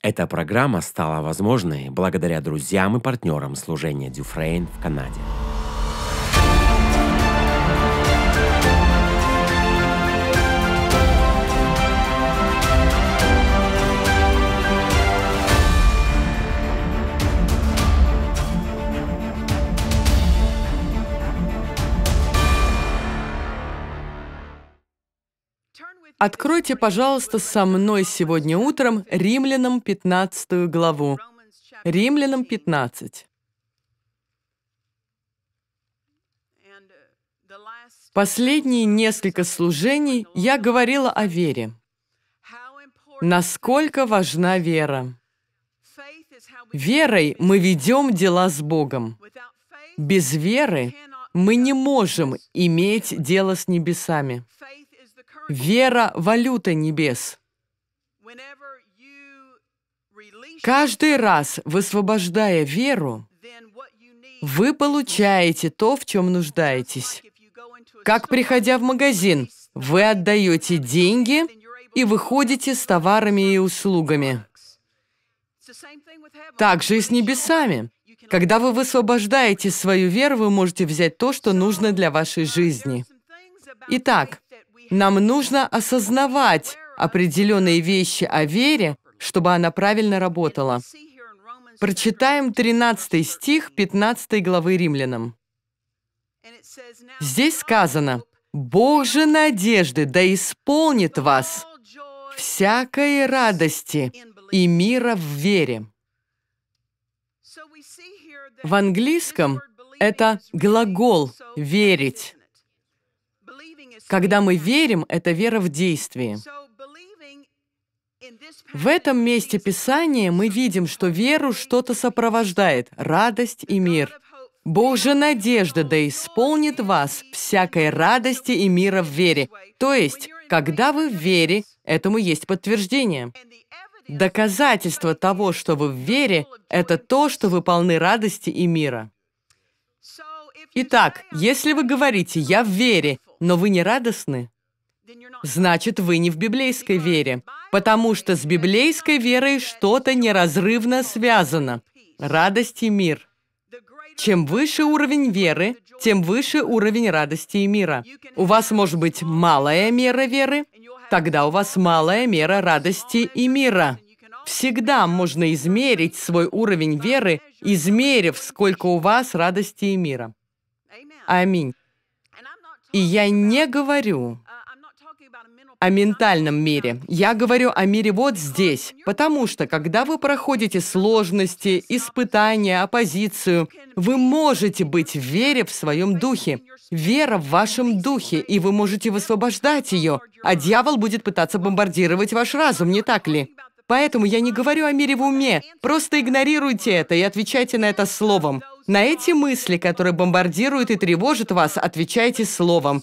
Эта программа стала возможной благодаря друзьям и партнерам служения Дюфрейн в Канаде. Откройте, пожалуйста, со мной сегодня утром Римлянам 15 главу. Римлянам 15. Последние несколько служений я говорила о вере. Насколько важна вера. Верой мы ведем дела с Богом. Без веры мы не можем иметь дело с небесами. Вера – валюта небес. Каждый раз, высвобождая веру, вы получаете то, в чем нуждаетесь. Как приходя в магазин, вы отдаете деньги и выходите с товарами и услугами. Так же и с небесами. Когда вы высвобождаете свою веру, вы можете взять то, что нужно для вашей жизни. Итак, нам нужно осознавать определенные вещи о вере, чтобы она правильно работала. Прочитаем 13 стих 15 главы Римлянам. Здесь сказано, «Бог же надежды да исполнит вас всякой радости и мира в вере». В английском это глагол «верить». Когда мы верим, это вера в действие. В этом месте Писания мы видим, что веру что-то сопровождает – радость и мир. Бог же надежда да исполнит вас всякой радости и мира в вере. То есть, когда вы в вере, этому есть подтверждение. Доказательство того, что вы в вере, это то, что вы полны радости и мира. Итак, um, если вы говорите «я в вере», но вы не радостны, значит, вы не в библейской вере, потому что с библейской верой что-то неразрывно связано. Радость и мир. Чем выше уровень веры, тем выше уровень радости и мира. У вас может быть малая мера веры, тогда у вас малая мера радости и мира. Всегда можно измерить свой уровень веры, измерив, сколько у вас радости и мира. Аминь. И я не говорю о ментальном мире. Я говорю о мире вот здесь. Потому что, когда вы проходите сложности, испытания, оппозицию, вы можете быть в вере в своем духе. Вера в вашем духе, и вы можете высвобождать ее. А дьявол будет пытаться бомбардировать ваш разум, не так ли? Поэтому я не говорю о мире в уме. Просто игнорируйте это и отвечайте на это словом. На эти мысли, которые бомбардируют и тревожат вас, отвечайте словом.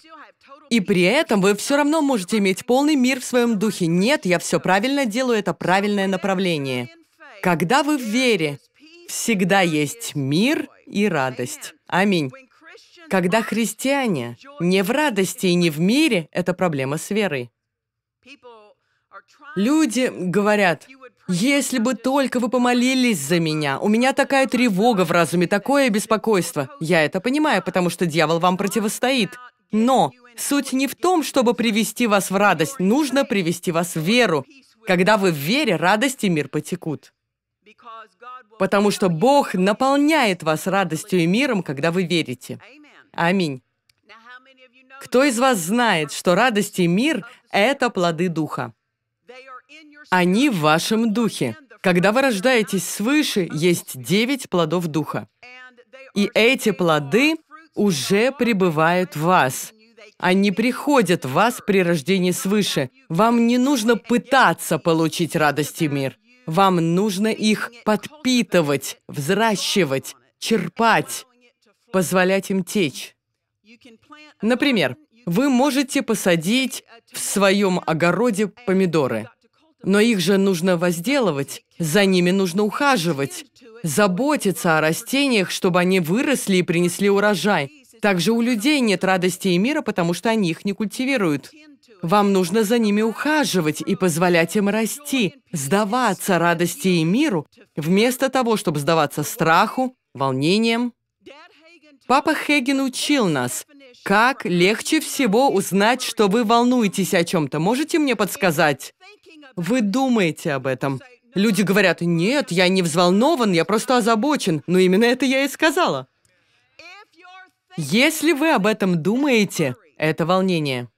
И при этом вы все равно можете иметь полный мир в своем духе. Нет, я все правильно делаю, это правильное направление. Когда вы в вере, всегда есть мир и радость. Аминь. Когда христиане не в радости и не в мире, это проблема с верой. Люди говорят, если бы только вы помолились за меня. У меня такая тревога в разуме, такое беспокойство. Я это понимаю, потому что дьявол вам противостоит. Но суть не в том, чтобы привести вас в радость. Нужно привести вас в веру. Когда вы в вере, радость и мир потекут. Потому что Бог наполняет вас радостью и миром, когда вы верите. Аминь. Кто из вас знает, что радость и мир – это плоды Духа? Они в вашем духе. Когда вы рождаетесь свыше, есть девять плодов духа. И эти плоды уже пребывают в вас. Они приходят в вас при рождении свыше. Вам не нужно пытаться получить радость и мир. Вам нужно их подпитывать, взращивать, черпать, позволять им течь. Например, вы можете посадить в своем огороде помидоры – но их же нужно возделывать, за ними нужно ухаживать, заботиться о растениях, чтобы они выросли и принесли урожай. Также у людей нет радости и мира, потому что они их не культивируют. Вам нужно за ними ухаживать и позволять им расти, сдаваться радости и миру, вместо того, чтобы сдаваться страху, волнениям. Папа Хеген учил нас, как легче всего узнать, что вы волнуетесь о чем-то. Можете мне подсказать? вы думаете об этом. Люди говорят, нет, я не взволнован, я просто озабочен. Но именно это я и сказала. Если вы об этом думаете, это волнение.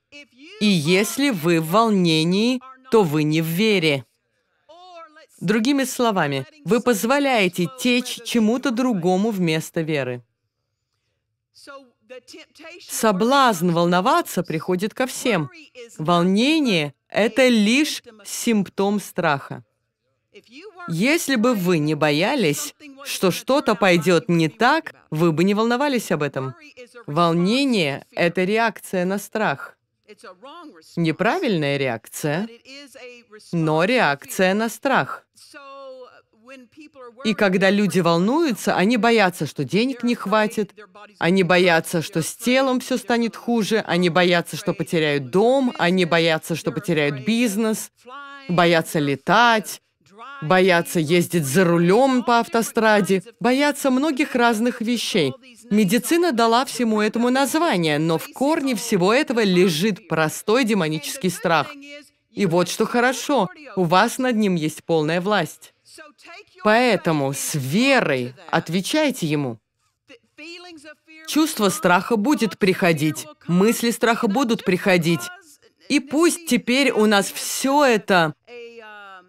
И если вы в волнении, то вы не в вере. Другими словами, вы позволяете течь чему-то другому вместо веры. Соблазн волноваться приходит ко всем. Волнение это лишь симптом страха. Если бы вы не боялись, что что-то пойдет не так, вы бы не волновались об этом. Волнение — это реакция на страх. Неправильная реакция, но реакция на страх. И когда люди волнуются, они боятся, что денег не хватит, они боятся, что с телом все станет хуже, они боятся, что потеряют дом, они боятся, что потеряют бизнес, боятся летать, боятся ездить за рулем по автостраде, боятся многих разных вещей. Медицина дала всему этому название, но в корне всего этого лежит простой демонический страх. И вот что хорошо, у вас над ним есть полная власть. Поэтому с верой отвечайте ему. Чувство страха будет приходить, мысли страха будут приходить. И пусть теперь у нас все это um,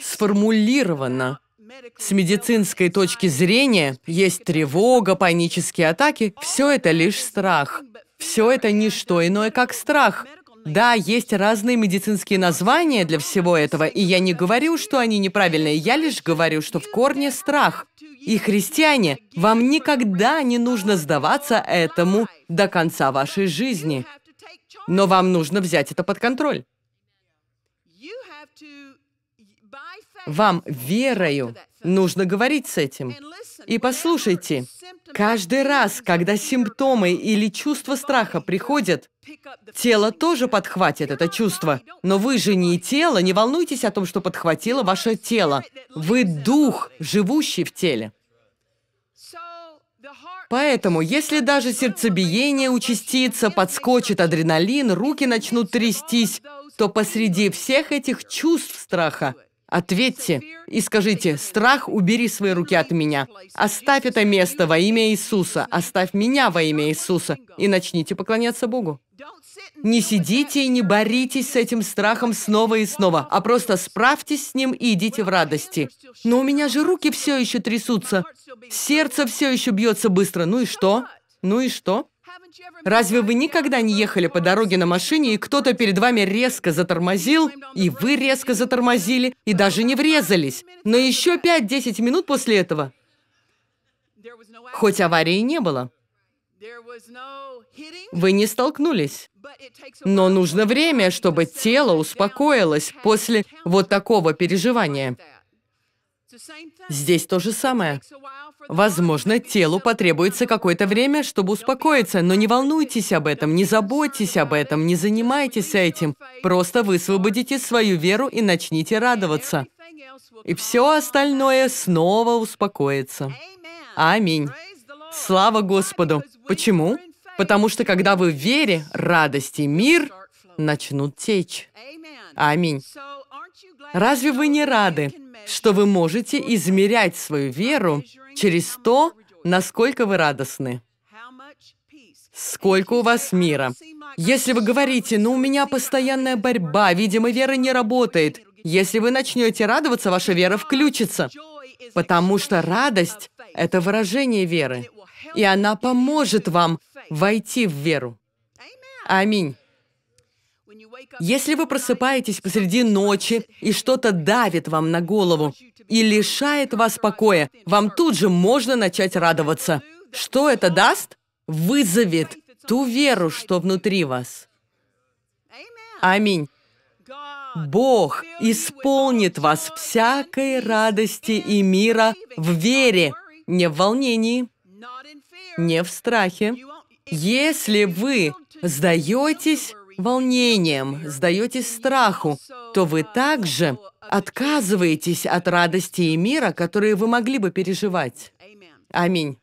сформулировано с медицинской точки зрения, есть тревога, панические атаки, все это лишь страх. Все это не что иное, как страх. Да, есть разные медицинские названия для всего этого, и я не говорю, что они неправильные, я лишь говорю, что в корне страх. И христиане, вам никогда не нужно сдаваться этому до конца вашей жизни. Но вам нужно взять это под контроль. Вам верою Нужно говорить с этим. И послушайте, каждый раз, когда симптомы или чувство страха приходят, тело тоже подхватит это чувство. Но вы же не тело, не волнуйтесь о том, что подхватило ваше тело. Вы дух, живущий в теле. Поэтому, если даже сердцебиение участится, подскочит адреналин, руки начнут трястись, то посреди всех этих чувств страха Ответьте и скажите, «Страх, убери свои руки от меня. Оставь это место во имя Иисуса. Оставь меня во имя Иисуса». И начните поклоняться Богу. Не сидите и не боритесь с этим страхом снова и снова, а просто справьтесь с ним и идите в радости. Но у меня же руки все еще трясутся, сердце все еще бьется быстро. Ну и что? Ну и что? Разве вы никогда не ехали по дороге на машине, и кто-то перед вами резко затормозил, и вы резко затормозили, и даже не врезались? Но еще 5-10 минут после этого, хоть аварии не было, вы не столкнулись. Но нужно время, чтобы тело успокоилось после вот такого переживания. Здесь то же самое. Возможно, телу потребуется какое-то время, чтобы успокоиться, но не волнуйтесь об этом, не заботьтесь об этом, не занимайтесь этим. Просто высвободите свою веру и начните радоваться. И все остальное снова успокоится. Аминь. Слава Господу. Почему? Потому что когда вы в вере, радость и мир начнут течь. Аминь. Разве вы не рады, что вы можете измерять свою веру через то, насколько вы радостны. Сколько у вас мира? Если вы говорите, ну у меня постоянная борьба, видимо, вера не работает. Если вы начнете радоваться, ваша вера включится. Потому что радость – это выражение веры. И она поможет вам войти в веру. Аминь. Если вы просыпаетесь посреди ночи и что-то давит вам на голову, и лишает вас покоя, вам тут же можно начать радоваться. Что это даст? Вызовет ту веру, что внутри вас. Аминь. Бог исполнит вас всякой радости и мира в вере, не в волнении, не в страхе. Если вы сдаетесь волнением, сдаетесь страху, то вы также отказываетесь от радости и мира, которые вы могли бы переживать. Аминь.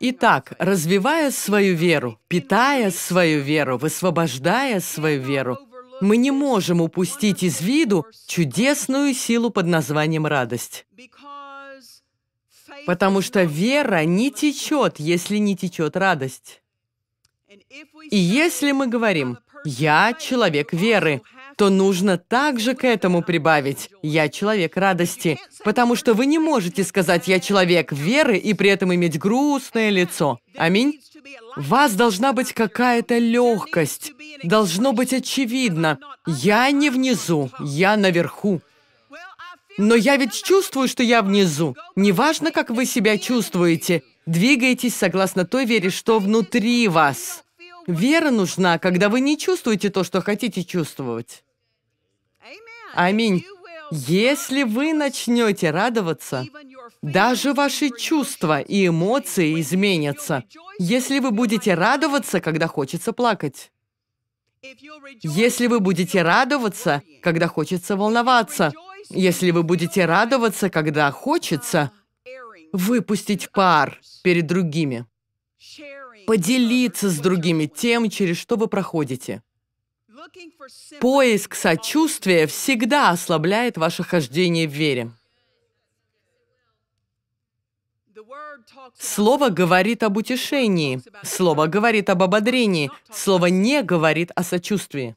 Итак, развивая свою веру, питая свою веру, высвобождая свою веру, мы не можем упустить из виду чудесную силу под названием радость. Потому что вера не течет, если не течет радость. И если мы говорим «Я человек веры», то нужно также к этому прибавить «Я человек радости», потому что вы не можете сказать «Я человек веры» и при этом иметь грустное лицо. Аминь? В вас должна быть какая-то легкость. Должно быть очевидно. Я не внизу, я наверху. Но я ведь чувствую, что я внизу. Неважно, как вы себя чувствуете, двигайтесь согласно той вере, что внутри вас. Вера нужна, когда вы не чувствуете то, что хотите чувствовать. Аминь. Если вы начнете радоваться, даже ваши чувства и эмоции изменятся. Если вы будете радоваться, когда хочется плакать. Если вы будете радоваться, когда хочется волноваться. Если вы будете радоваться, когда хочется, выпустить пар перед другими, поделиться с другими тем, через что вы проходите. Поиск сочувствия всегда ослабляет ваше хождение в вере. Слово говорит об утешении, слово говорит об ободрении, слово не говорит о сочувствии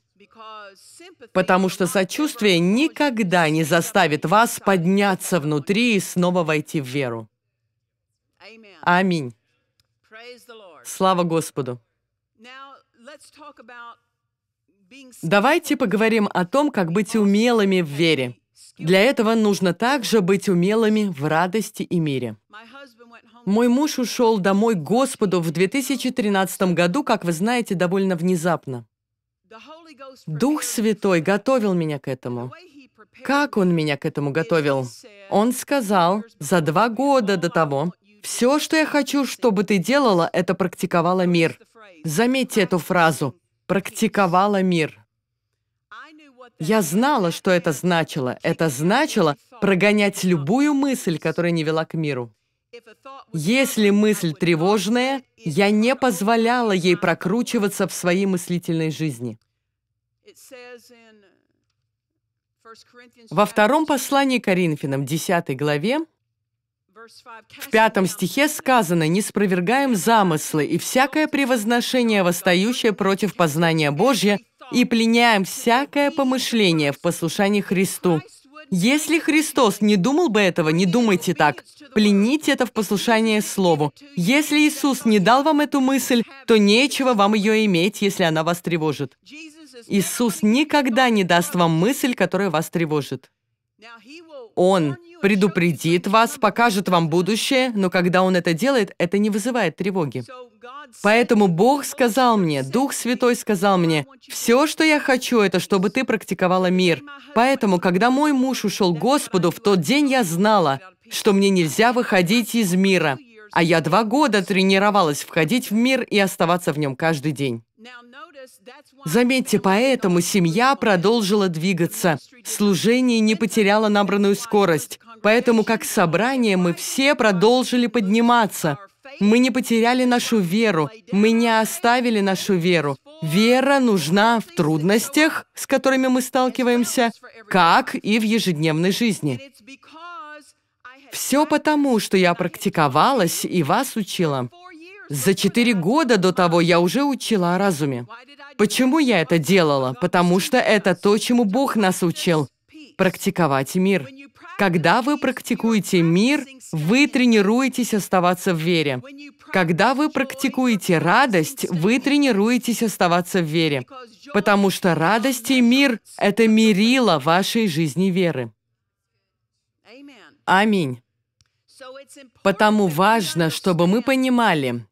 потому что сочувствие никогда не заставит вас подняться внутри и снова войти в веру. Аминь. Слава Господу. Давайте поговорим о том, как быть умелыми в вере. Для этого нужно также быть умелыми в радости и мире. Мой муж ушел домой к Господу в 2013 году, как вы знаете, довольно внезапно. Дух Святой готовил меня к этому. Как Он меня к этому готовил? Он сказал за два года до того, «Все, что я хочу, чтобы ты делала, это практиковала мир». Заметьте эту фразу «практиковала мир». Я знала, что это значило. Это значило прогонять любую мысль, которая не вела к миру. Если мысль тревожная, я не позволяла ей прокручиваться в своей мыслительной жизни. Во втором послании Коринфянам, 10 главе, в пятом стихе сказано «Не спровергаем замыслы и всякое превозношение, восстающее против познания Божья, и пленяем всякое помышление в послушании Христу, если Христос не думал бы этого, не думайте так. Плените это в послушание Слову. Если Иисус не дал вам эту мысль, то нечего вам ее иметь, если она вас тревожит. Иисус никогда не даст вам мысль, которая вас тревожит. Он предупредит вас, покажет вам будущее, но когда Он это делает, это не вызывает тревоги. Поэтому Бог сказал мне, Дух Святой сказал мне, «Все, что я хочу, это чтобы ты практиковала мир». Поэтому, когда мой муж ушел к Господу, в тот день я знала, что мне нельзя выходить из мира. А я два года тренировалась входить в мир и оставаться в нем каждый день. Заметьте, поэтому семья продолжила двигаться. Служение не потеряло набранную скорость. Поэтому, как собрание, мы все продолжили подниматься. Мы не потеряли нашу веру, мы не оставили нашу веру. Вера нужна в трудностях, с которыми мы сталкиваемся, как и в ежедневной жизни. Все потому, что я практиковалась и вас учила. За четыре года до того я уже учила о разуме. Почему я это делала? Потому что это то, чему Бог нас учил – практиковать мир. Когда вы практикуете мир, вы тренируетесь оставаться в вере. Когда вы практикуете радость, вы тренируетесь оставаться в вере. Потому что радость и мир — это мерило вашей жизни веры. Аминь. Потому важно, чтобы мы понимали,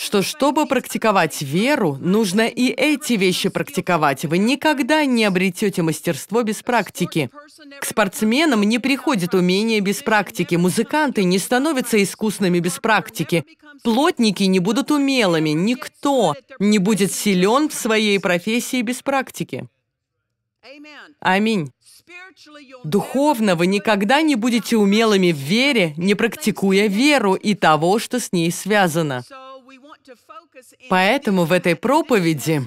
что чтобы практиковать веру, нужно и эти вещи практиковать. Вы никогда не обретете мастерство без практики. К спортсменам не приходит умение без практики, музыканты не становятся искусными без практики, плотники не будут умелыми, никто не будет силен в своей профессии без практики. Аминь. Духовно вы никогда не будете умелыми в вере, не практикуя веру и того, что с ней связано. Поэтому в этой проповеди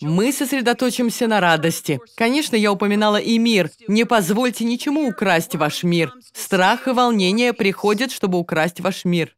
мы сосредоточимся на радости. Конечно, я упоминала и мир. Не позвольте ничему украсть ваш мир. Страх и волнение приходят, чтобы украсть ваш мир.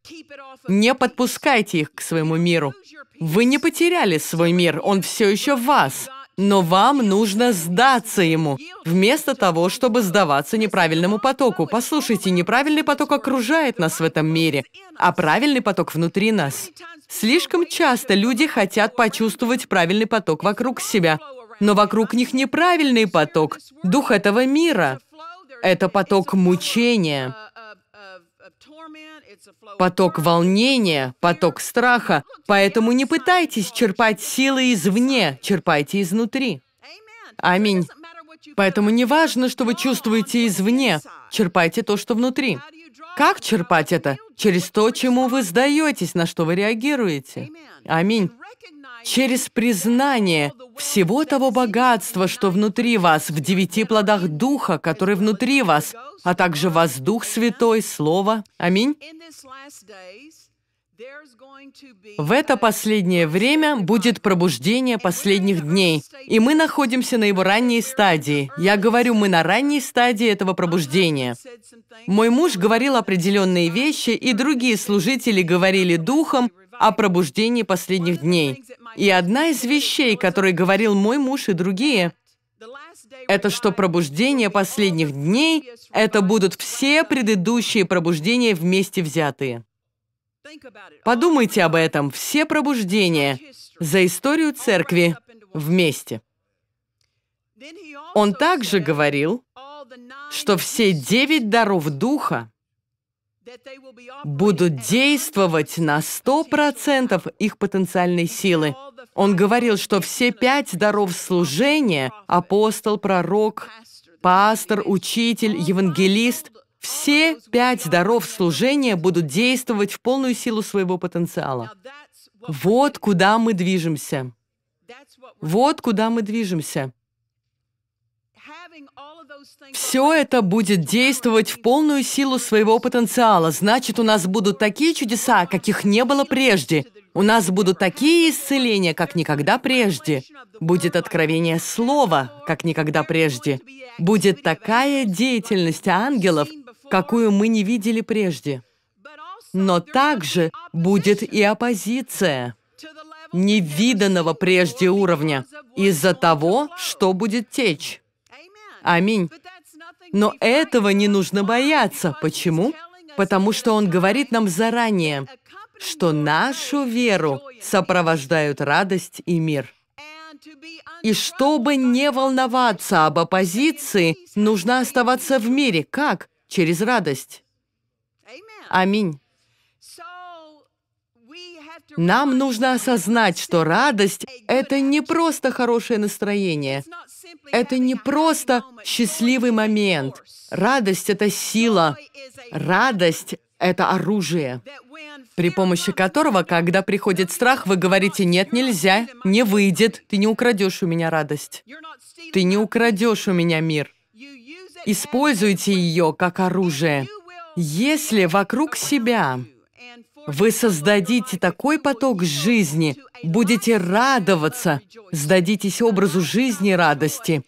Не подпускайте их к своему миру. Вы не потеряли свой мир, он все еще в вас. Но вам нужно сдаться ему, вместо того, чтобы сдаваться неправильному потоку. Послушайте, неправильный поток окружает нас в этом мире, а правильный поток внутри нас. Слишком часто люди хотят почувствовать правильный поток вокруг себя, но вокруг них неправильный поток, дух этого мира. Это поток мучения, поток волнения, поток страха. Поэтому не пытайтесь черпать силы извне, черпайте изнутри. Аминь. Поэтому не важно, что вы чувствуете извне, черпайте то, что внутри. Как черпать это? Через то, чему вы сдаетесь, на что вы реагируете. Аминь. Через признание всего того богатства, что внутри вас, в девяти плодах Духа, который внутри вас, а также вас Дух Святой, Слово. Аминь. В это последнее время будет пробуждение последних дней, и мы находимся на его ранней стадии. Я говорю, мы на ранней стадии этого пробуждения. Мой муж говорил определенные вещи, и другие служители говорили духом о пробуждении последних дней. И одна из вещей, которые говорил мой муж и другие, это что пробуждение последних дней – это будут все предыдущие пробуждения вместе взятые. Подумайте об этом. Все пробуждения за историю церкви вместе. Он также говорил, что все девять даров Духа будут действовать на 100% их потенциальной силы. Он говорил, что все пять даров служения – апостол, пророк, пастор, учитель, евангелист все пять даров служения будут действовать в полную силу своего потенциала. Вот куда мы движемся. Вот куда мы движемся. Все это будет действовать в полную силу своего потенциала. Значит, у нас будут такие чудеса, каких не было прежде. У нас будут такие исцеления, как никогда прежде. Будет откровение слова, как никогда прежде. Будет такая деятельность ангелов, какую мы не видели прежде. Но также будет и оппозиция невиданного прежде уровня из-за того, что будет течь. Аминь. Но этого не нужно бояться. Почему? Потому что Он говорит нам заранее, что нашу веру сопровождают радость и мир. И чтобы не волноваться об оппозиции, нужно оставаться в мире. Как? через радость. Аминь. Нам нужно осознать, что радость — это не просто хорошее настроение, это не просто счастливый момент. Радость — это сила, радость — это оружие, при помощи которого, когда приходит страх, вы говорите «нет, нельзя, не выйдет, ты не украдешь у меня радость, ты не украдешь у меня мир». Используйте ее как оружие. Если вокруг себя вы создадите такой поток жизни, будете радоваться, сдадитесь образу жизни радости,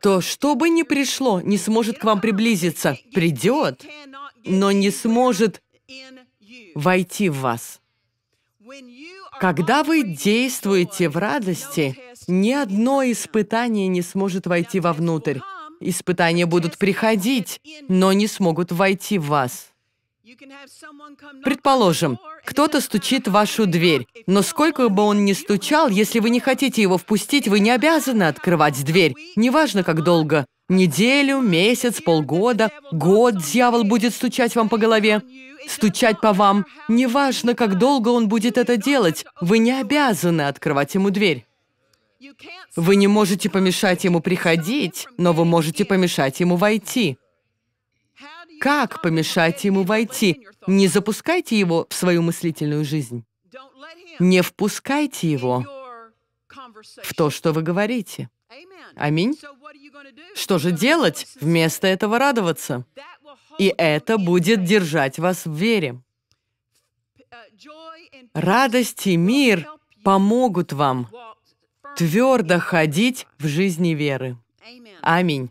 то что бы ни пришло, не сможет к вам приблизиться. Придет, но не сможет войти в вас. Когда вы действуете в радости, ни одно испытание не сможет войти вовнутрь. Испытания будут приходить, но не смогут войти в вас. Предположим, кто-то стучит в вашу дверь, но сколько бы он ни стучал, если вы не хотите его впустить, вы не обязаны открывать дверь, неважно как долго. Неделю, месяц, полгода, год дьявол будет стучать вам по голове, стучать по вам. Неважно, как долго он будет это делать, вы не обязаны открывать ему дверь. Вы не можете помешать ему приходить, но вы можете помешать ему войти. Как помешать ему войти? Не запускайте его в свою мыслительную жизнь. Не впускайте его в то, что вы говорите. Аминь. Что же делать? Вместо этого радоваться. И это будет держать вас в вере. Uh, Радость и мир помогут вам твердо ходить в жизни веры. Аминь.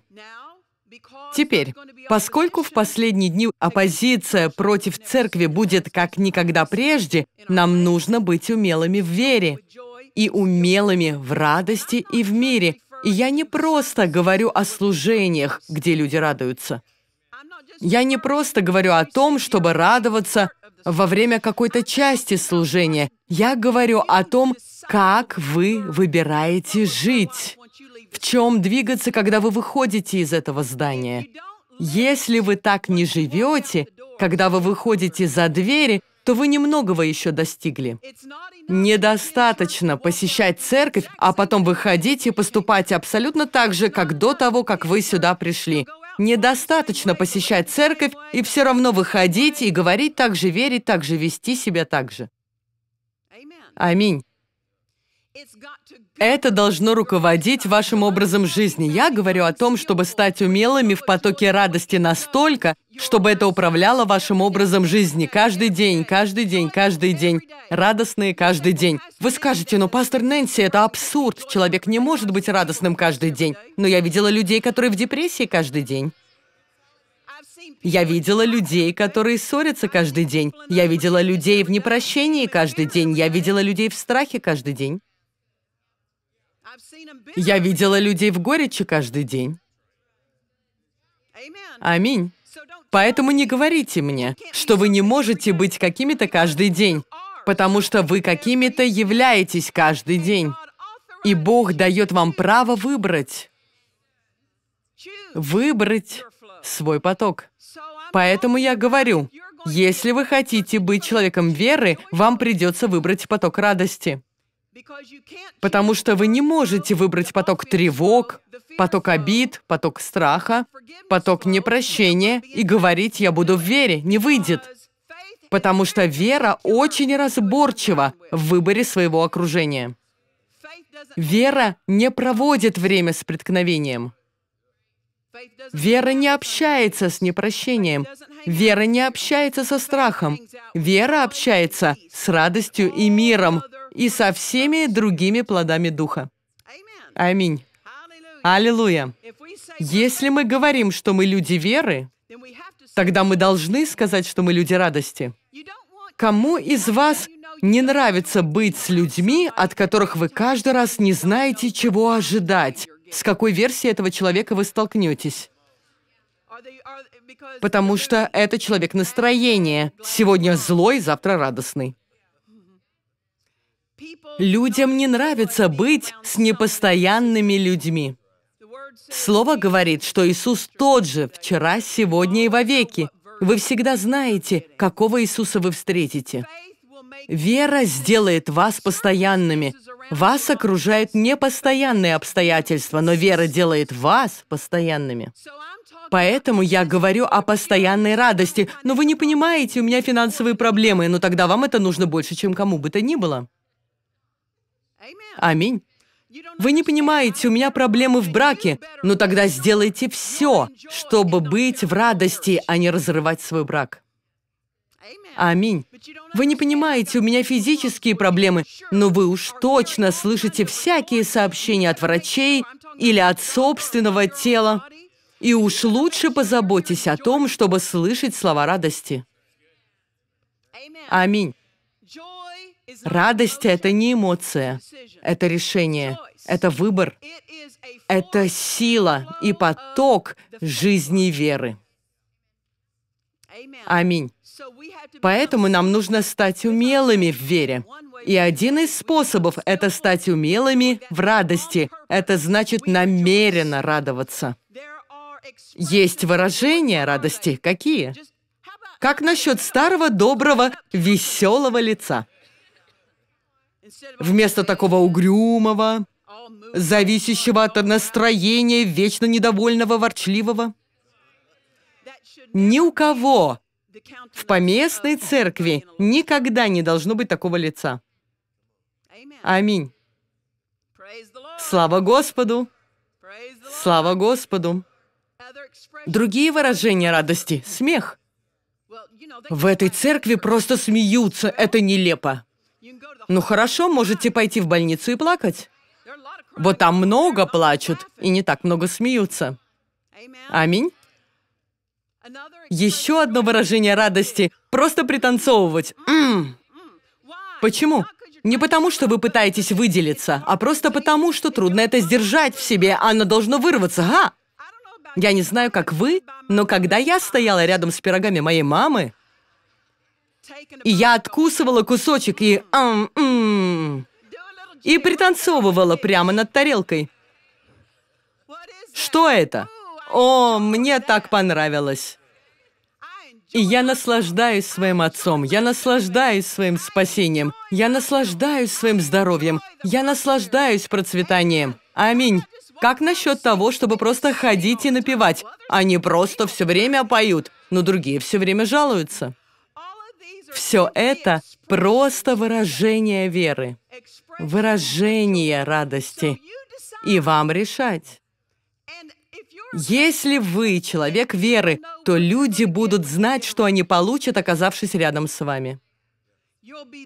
Теперь, поскольку в последние дни оппозиция против церкви будет как никогда прежде, нам нужно быть умелыми в вере и умелыми в радости и в мире. И я не просто говорю о служениях, где люди радуются. Я не просто говорю о том, чтобы радоваться во время какой-то части служения. Я говорю о том, как вы выбираете жить, в чем двигаться, когда вы выходите из этого здания. Если вы так не живете, когда вы выходите за двери, то вы немногого еще достигли. Недостаточно посещать церковь, а потом выходить и поступать абсолютно так же, как до того, как вы сюда пришли. Недостаточно посещать церковь и все равно выходить и говорить так же, верить так же, вести себя так же. Аминь. Это должно руководить вашим образом жизни. Я говорю о том, чтобы стать умелыми в потоке радости настолько, чтобы это управляло вашим образом жизни каждый день, каждый день, каждый день, радостные каждый день. Вы скажете, но пастор Нэнси, это абсурд, человек не может быть радостным каждый день. Но я видела людей, которые в депрессии каждый день. Я видела людей, которые ссорятся каждый день. Я видела людей в непрощении каждый день. Я видела людей в страхе каждый день. Я видела людей в горечи каждый день. Аминь. Поэтому не говорите мне, что вы не можете быть какими-то каждый день, потому что вы какими-то являетесь каждый день. И Бог дает вам право выбрать. Выбрать свой поток. Поэтому я говорю, если вы хотите быть человеком веры, вам придется выбрать поток радости. Потому что вы не можете выбрать поток тревог, поток обид, поток страха, поток непрощения и говорить «я буду в вере» не выйдет. Потому что вера очень разборчива в выборе своего окружения. Вера не проводит время с преткновением. Вера не общается с непрощением. Вера не общается со страхом. Вера общается с радостью и oh, миром, и со всеми другими плодами Духа. Аминь. Аллилуйя. Если мы говорим, что мы люди веры, тогда мы должны сказать, что мы люди радости. Кому из вас не нравится быть с людьми, от которых вы каждый раз не знаете, чего ожидать, с какой версией этого человека вы столкнетесь? Потому что это человек настроения. Сегодня злой, завтра радостный. Людям не нравится быть с непостоянными людьми. Слово говорит, что Иисус тот же вчера, сегодня и вовеки. Вы всегда знаете, какого Иисуса вы встретите. Вера сделает вас постоянными. Вас окружают непостоянные обстоятельства, но вера делает вас постоянными. Поэтому я говорю о постоянной радости. Но вы не понимаете, у меня финансовые проблемы, но тогда вам это нужно больше, чем кому бы то ни было. Аминь. Вы не понимаете, у меня проблемы в браке, но ну тогда сделайте все, чтобы быть в радости, а не разрывать свой брак. Аминь. Вы не понимаете, у меня физические проблемы, но вы уж точно слышите всякие сообщения от врачей или от собственного тела. И уж лучше позаботьтесь о том, чтобы слышать слова радости. Аминь. Радость — это не эмоция, это решение, это выбор, это сила и поток жизни веры. Аминь. Поэтому нам нужно стать умелыми в вере. И один из способов – это стать умелыми в радости. Это значит намеренно радоваться. Есть выражения радости. Какие? Как насчет старого, доброго, веселого лица? Вместо такого угрюмого, зависящего от настроения, вечно недовольного, ворчливого. Ни у кого в поместной церкви никогда не должно быть такого лица. Аминь. Слава Господу! Слава Господу! Другие выражения радости – смех. В этой церкви просто смеются, это нелепо. Ну хорошо, можете пойти в больницу и плакать. Вот там много плачут и не так много смеются. Аминь. Еще одно выражение радости – просто пританцовывать. М -м. Почему? Не потому, что вы пытаетесь выделиться, а просто потому, что трудно это сдержать в себе, а оно должно вырваться, А? Я не знаю, как вы, но когда я стояла рядом с пирогами моей мамы, и я откусывала кусочек и... и пританцовывала прямо над тарелкой. Что это? О, мне так понравилось. И я наслаждаюсь своим отцом, я наслаждаюсь своим спасением, я наслаждаюсь своим здоровьем, я наслаждаюсь процветанием. Аминь. Как насчет того, чтобы просто ходить и напевать? Они просто все время поют, но другие все время жалуются. Все это просто выражение веры, выражение радости. И вам решать. Если вы человек веры, то люди будут знать, что они получат, оказавшись рядом с вами.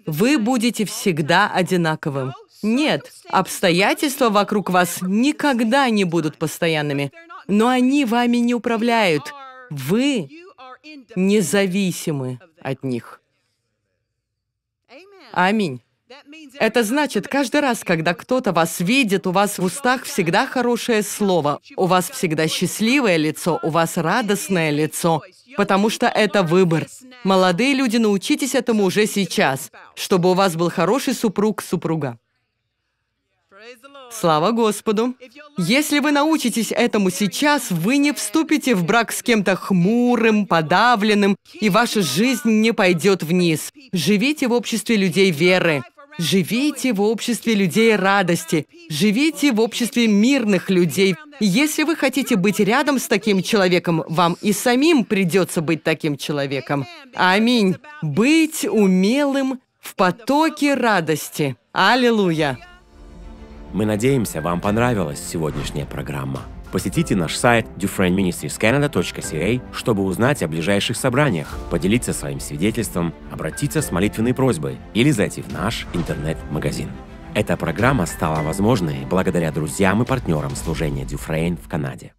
Вы будете всегда одинаковым. Нет, обстоятельства вокруг вас никогда не будут постоянными, но они вами не управляют. Вы независимы от них. Аминь. Это значит, каждый раз, когда кто-то вас видит, у вас в устах всегда хорошее слово, у вас всегда счастливое лицо, у вас радостное лицо, потому что это выбор. Молодые люди, научитесь этому уже сейчас, чтобы у вас был хороший супруг-супруга. Слава Господу! Если вы научитесь этому сейчас, вы не вступите в брак с кем-то хмурым, подавленным, и ваша жизнь не пойдет вниз. Живите в обществе людей веры. Живите в обществе людей радости. Живите в обществе мирных людей. Если вы хотите быть рядом с таким человеком, вам и самим придется быть таким человеком. Аминь. Быть умелым в потоке радости. Аллилуйя. Мы надеемся, вам понравилась сегодняшняя программа. Посетите наш сайт dufrainministriescanada.ca, чтобы узнать о ближайших собраниях, поделиться своим свидетельством, обратиться с молитвенной просьбой или зайти в наш интернет-магазин. Эта программа стала возможной благодаря друзьям и партнерам служения Дюфрейн в Канаде.